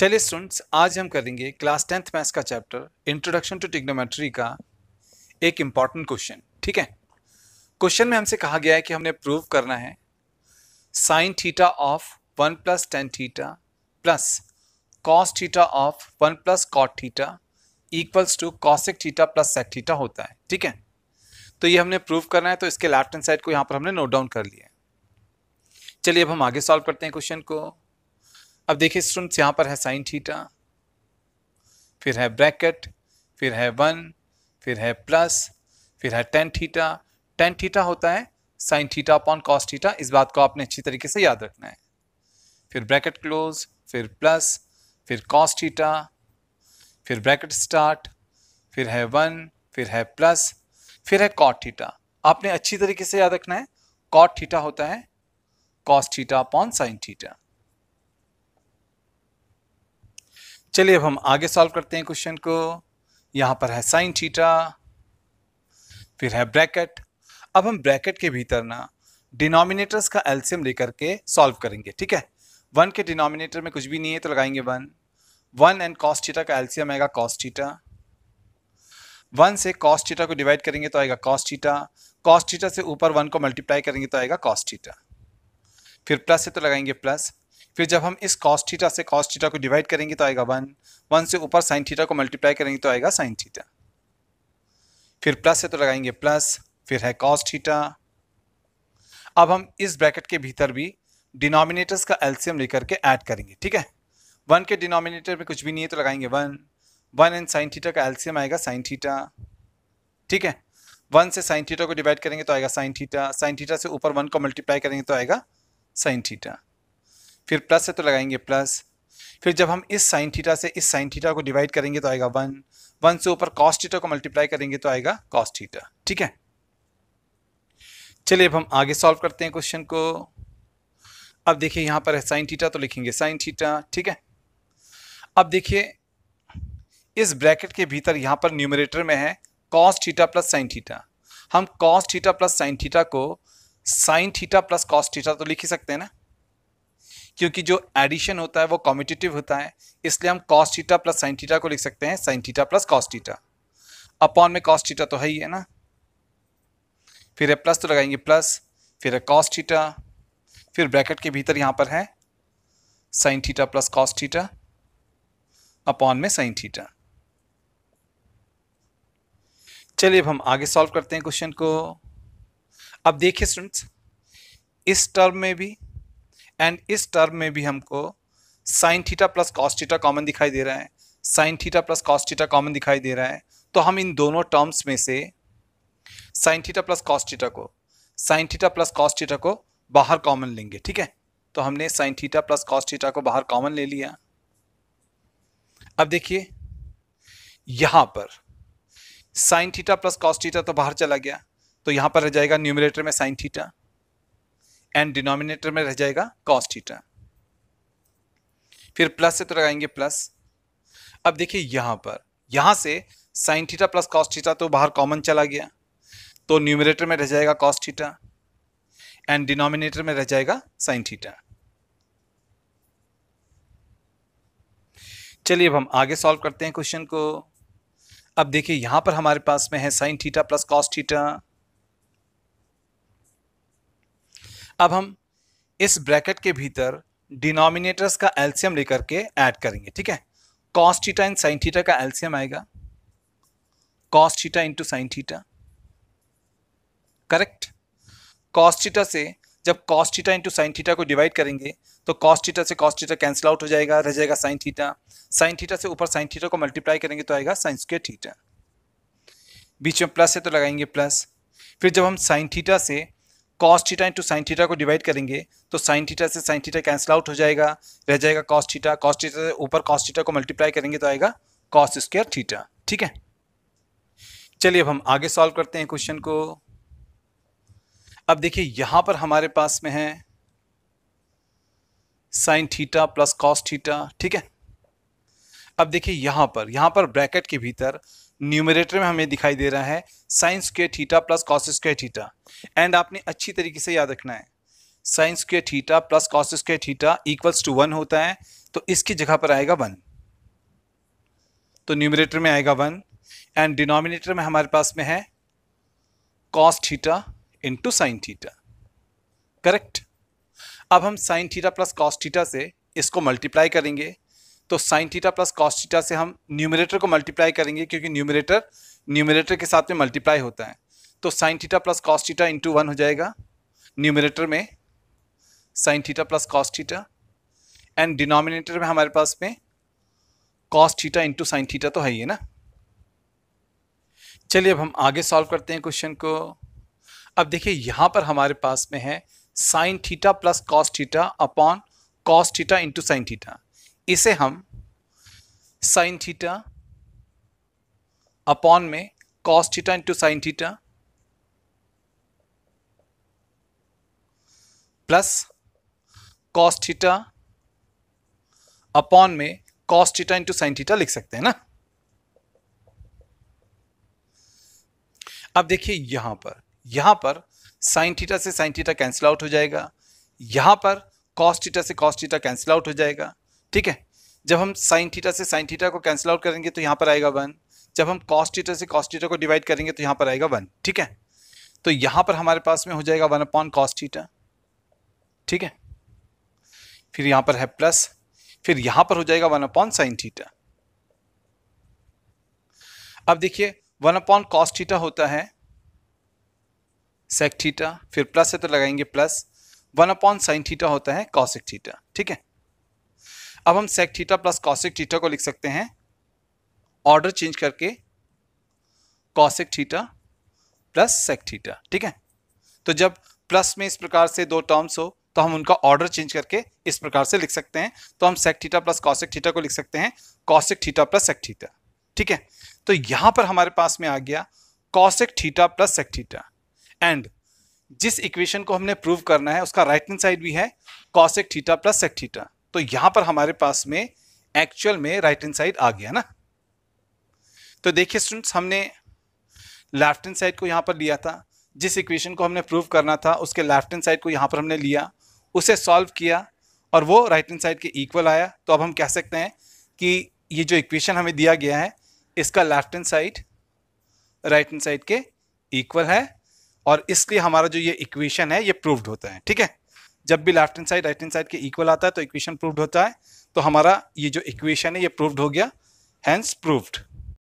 चलिए स्टूडेंट्स आज हम करेंगे क्लास टेंथ मैथ्स का चैप्टर इंट्रोडक्शन टू टिग्नोमेट्री का एक इम्पॉर्टेंट क्वेश्चन ठीक है क्वेश्चन में हमसे कहा गया है कि हमने प्रूव करना है sine theta of one plus tan theta plus cos theta of one plus cot theta equals to cosec theta plus sec theta होता है ठीक है तो ये हमने प्रूव करना है तो इसके लेफ्ट हैंड साइड को यहाँ पर हमने नोट डाउन कर लिया चलिए अब हम आगे सॉल्व करते हैं क्वेश्चन को अब देखिए स्टूडेंट्स यहाँ पर है साइन थीटा फिर है ब्रैकेट फिर है वन फिर है प्लस फिर है टेन थीटा टेन थीटा होता है sine theta upon cos theta इस बात को आपने अच्छी तरीके से याद रखना है फिर ब्रैकेट क्लोज फिर प्लस फिर कॉस थीटा फिर ब्रैकेट स्टार्ट फिर है वन फिर है प्लस फिर है कॉट थीटा आपने अच्छी तरीके से याद रखना है कॉट थीटा होता है cos theta upon sine theta चलिए अब हम आगे सॉल्व करते हैं क्वेश्चन को यहाँ पर है साइन थीटा फिर है ब्रैकेट अब हम ब्रैकेट के भीतर ना डिनोमिनेटर्स का एल्सियम लेकर के सॉल्व करेंगे ठीक है वन के डिनोमिनेटर में कुछ भी नहीं है तो लगाएंगे one one and cos theta का एल्सियम आएगा कॉस्ट थीटा वन से कॉस्ट थीटा को डिवाइड करेंगे तो आएगा कॉस्ट थीटा कॉस्ट थीटा से ऊपर वन को मल्टीप्लाई करेंगे तो आएगा कॉस्ट थीटा फिर प्लस से तो लगाएंगे प्लस फिर जब हम इस कॉस्ट थीटा से कॉस्ट थीटा को डिवाइड करेंगे तो आएगा वन वन से ऊपर साइन थीटा को मल्टीप्लाई करेंगे तो आएगा साइन थीटा फिर प्लस है तो लगाएंगे प्लस फिर है कॉस्ट थीटा अब हम इस ब्रैकेट के भीतर भी डिनोमिनेटर्स का एल्सियम लेकर के ऐड करेंगे ठीक है वन के डिनोमिनेटर में कुछ भी नहीं है तो लगाएंगे one one and sine theta का एल्सियम आएगा साइन थीटा ठीक है वन से साइन थीटा को डिवाइड करेंगे तो आएगा साइन थीटा साइन थीटा से ऊपर वन को मल्टीप्लाई करेंगे तो आएगा साइन थीटा फिर प्लस है तो लगाएंगे प्लस फिर जब हम इस साइन थीटा से इस साइन थीटा को डिवाइड करेंगे तो आएगा वन वन से ऊपर कॉस्ट थीटा को मल्टीप्लाई करेंगे तो आएगा कॉस्ट थीटा ठीक है चलिए अब हम आगे सॉल्व करते हैं क्वेश्चन को अब देखिए यहां पर है साइन थीटा तो लिखेंगे साइन थीटा ठीक है अब देखिए इस ब्रैकेट के भीतर यहां पर न्यूमरेटर में है cos theta plus sine theta हम cos theta plus sine theta को sine theta plus cos theta तो लिख ही सकते हैं ना क्योंकि जो एडिशन होता है वो कॉम्पिटिटिव होता है इसलिए हम कॉस्टिटा प्लस साइन को लिख सकते हैं साइन प्लस कॉस्टिटा अपॉन में कॉस्टिटा तो है ही है ना फिर प्लस तो लगाएंगे प्लस फिर कॉस फिर ब्रैकेट के भीतर यहाँ पर है sine theta plus cos theta upon में साइन थीटा चलिए अब हम आगे सॉल्व करते हैं क्वेश्चन को अब देखिए स्टूडेंट्स इस टर्म में भी एंड इस टर्म में भी हमको sine theta plus cos theta common दिखाई दे रहा है sine theta plus cos theta common दिखाई दे रहा है तो हम इन दोनों टर्म्स में से sine theta plus cos theta को sine theta plus cos theta को बाहर कॉमन लेंगे ठीक है तो हमने sine theta plus cos theta को बाहर कॉमन ले लिया अब देखिए यहां पर sine theta plus cos theta तो बाहर चला गया तो यहां पर रह जाएगा न्यूमिनेटर में साइन थीटा एंड डिनोमिनेटर में रह जाएगा कॉस्ट थीटा फिर प्लस से तो लगाएंगे प्लस अब देखिए यहां पर यहां से sine theta plus cos theta तो बाहर कॉमन चला गया तो न्यूमिनेटर में रह जाएगा कॉस्ट थीटा एंड डिनोमिनेटर में रह जाएगा साइन थीटा चलिए अब हम आगे सॉल्व करते हैं क्वेश्चन को अब देखिए यहां पर हमारे पास में है sine theta plus cos theta अब हम इस ब्रैकेट के भीतर डिनोमिनेटर्स का एल्सियम लेकर के ऐड करेंगे ठीक है कॉस इन साइन थीटा का एल्सियम आएगा cos into sine theta correct cos से जब कॉस इंटू साइन थीटा को डिवाइड करेंगे तो कॉस से कॉस कैंसिल आउट हो जाएगा रह जाएगा साइन थीटा साइन थीटा से ऊपर साइन थीटा को मल्टीप्लाई करेंगे तो आएगा साइन के थीटा बीच में प्लस है तो लगाएंगे प्लस फिर जब हम साइन थीटा से cos theta into sine theta को डिवाइड करेंगे तो साइन थीटा से साइन थीटा कैंसिल आउट हो जाएगा रह जाएगा कॉस थीटा कॉस थीटा से ऊपर कॉस थीटा को मल्टीप्लाई करेंगे तो आएगा कॉस स्क्वेयर थीटा ठीक है चलिए अब हम आगे सॉल्व करते हैं क्वेश्चन को अब देखिए यहां पर हमारे पास में है sine theta plus cos theta ठीक है अब देखिए यहां पर यहां पर ब्रैकेट के भीतर न्यूमरेटर में हमें दिखाई दे रहा है साइंस के theta plus cos square theta and आपने अच्छी तरीके से याद रखना है साइंस के theta plus cos square theta equals to one होता है तो इसकी जगह पर आएगा वन तो न्यूमरेटर में आएगा वन एंड डिनोमिनेटर में हमारे पास में है cos theta into sine theta correct अब हम sine theta plus cos theta से इसको मल्टीप्लाई करेंगे तो sine theta plus cos theta से हम न्यूमिनेटर को मल्टीप्लाई करेंगे क्योंकि न्यूमिनेटर न्यूमिनेटर के साथ में मल्टीप्लाई होता है तो sine theta plus cos theta into one हो जाएगा न्यूमिनेटर में sine theta plus cos theta and denominator में हमारे पास में cos theta into sine theta तो है ही है ना चलिए अब हम आगे सॉल्व करते हैं क्वेश्चन को अब देखिए यहाँ पर हमारे पास में है sine theta plus cos theta upon cos theta into sine theta इसे हम साइन थीटा अपॉन में cos theta into sine theta plus cos theta upon में cos theta into sine theta लिख सकते हैं ना अब देखिए यहां पर यहां पर साइन थीटा से साइन थीटा कैंसिल आउट हो जाएगा यहां पर कॉस थीटा से कॉस थीटा कैंसिल आउट हो जाएगा ठीक है जब हम साइन थीटा से साइन थीटा को कैंसिल आउट करेंगे तो यहाँ पर आएगा वन जब हम कॉस्ट थीटा से कॉस्ट थीटा को डिवाइड करेंगे तो यहाँ पर आएगा वन ठीक है तो यहाँ पर हमारे पास में हो जाएगा वन अपॉन कॉस्ट थीटा ठीक है फिर यहाँ पर है प्लस फिर यहाँ पर हो जाएगा वन अपॉन साइन थीटा अब देखिए वन अपॉन कॉस्ट थीटा होता है सेक थीटा फिर प्लस है तो लगाएंगे plus one upon sine theta होता है कॉसिक थीटा ठीक है अब हम sec theta plus cosec theta को लिख सकते हैं ऑर्डर चेंज करके cosec theta plus sec theta ठीक है तो जब प्लस में इस प्रकार से दो टर्म्स हो तो हम उनका ऑर्डर चेंज करके इस प्रकार से लिख सकते हैं तो हम sec theta plus cosec theta को लिख सकते हैं cosec theta plus sec theta ठीक है तो यहां पर हमारे पास में आ गया cosec theta plus sec theta and जिस इक्वेशन को हमने प्रूव करना है उसका राइट हैंड साइड भी है cosec theta plus sec theta तो यहां पर हमारे पास में एक्चुअल में राइट हैंड साइड आ गया ना तो देखिए स्टूडेंट्स हमने लेफ्ट हैंड साइड को यहां पर लिया था जिस इक्वेशन को हमने प्रूव करना था उसके लेफ्ट हैंड साइड को यहाँ पर हमने लिया उसे सॉल्व किया और वो राइट हैंड साइड के इक्वल आया तो अब हम कह सकते हैं कि ये जो इक्वेशन हमें दिया गया है इसका left hand side right hand side के इक्वल है और इसलिए हमारा जो ये इक्वेशन है ये प्रूव्ड होता है ठीक है जब भी left hand side right hand side के इक्वल आता है तो इक्वेशन प्रूव्ड होता है तो हमारा ये जो इक्वेशन है ये प्रूव्ड हो गया हैंस प्रूव्ड